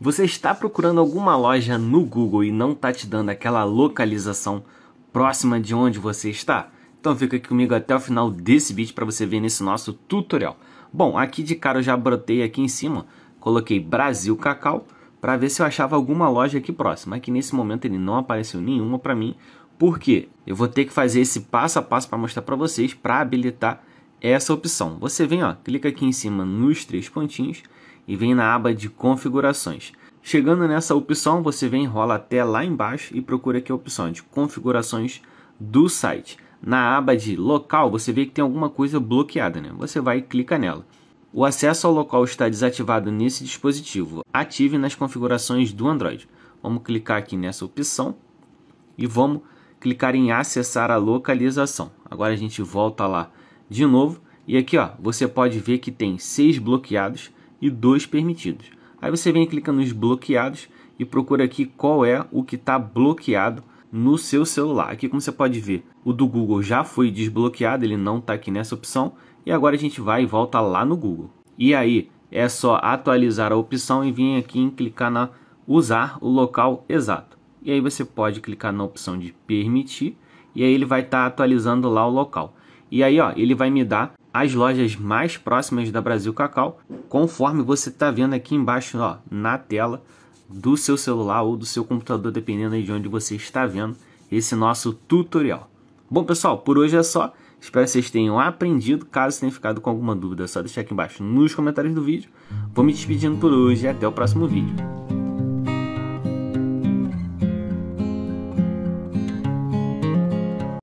Você está procurando alguma loja no Google e não está te dando aquela localização próxima de onde você está? Então fica aqui comigo até o final desse vídeo para você ver nesse nosso tutorial. Bom, aqui de cara eu já brotei aqui em cima, coloquei Brasil Cacau para ver se eu achava alguma loja aqui próxima. Aqui é nesse momento ele não apareceu nenhuma para mim, porque eu vou ter que fazer esse passo a passo para mostrar para vocês para habilitar é essa opção. Você vem, ó, clica aqui em cima nos três pontinhos e vem na aba de configurações. Chegando nessa opção, você vem, rola até lá embaixo e procura aqui a opção de configurações do site. Na aba de local, você vê que tem alguma coisa bloqueada, né? Você vai e clica nela. O acesso ao local está desativado nesse dispositivo. Ative nas configurações do Android. Vamos clicar aqui nessa opção e vamos clicar em acessar a localização. Agora a gente volta lá de novo, e aqui ó, você pode ver que tem seis bloqueados e dois permitidos. Aí você vem e clica nos bloqueados e procura aqui qual é o que está bloqueado no seu celular. Aqui como você pode ver, o do Google já foi desbloqueado, ele não está aqui nessa opção. E agora a gente vai e volta lá no Google. E aí é só atualizar a opção e vir aqui e clicar na usar o local exato. E aí você pode clicar na opção de permitir e aí ele vai estar tá atualizando lá o local. E aí, ó, ele vai me dar as lojas mais próximas da Brasil Cacau, conforme você está vendo aqui embaixo, ó, na tela do seu celular ou do seu computador, dependendo de onde você está vendo esse nosso tutorial. Bom, pessoal, por hoje é só. Espero que vocês tenham aprendido. Caso tenha ficado com alguma dúvida, é só deixar aqui embaixo nos comentários do vídeo. Vou me despedindo por hoje e até o próximo vídeo.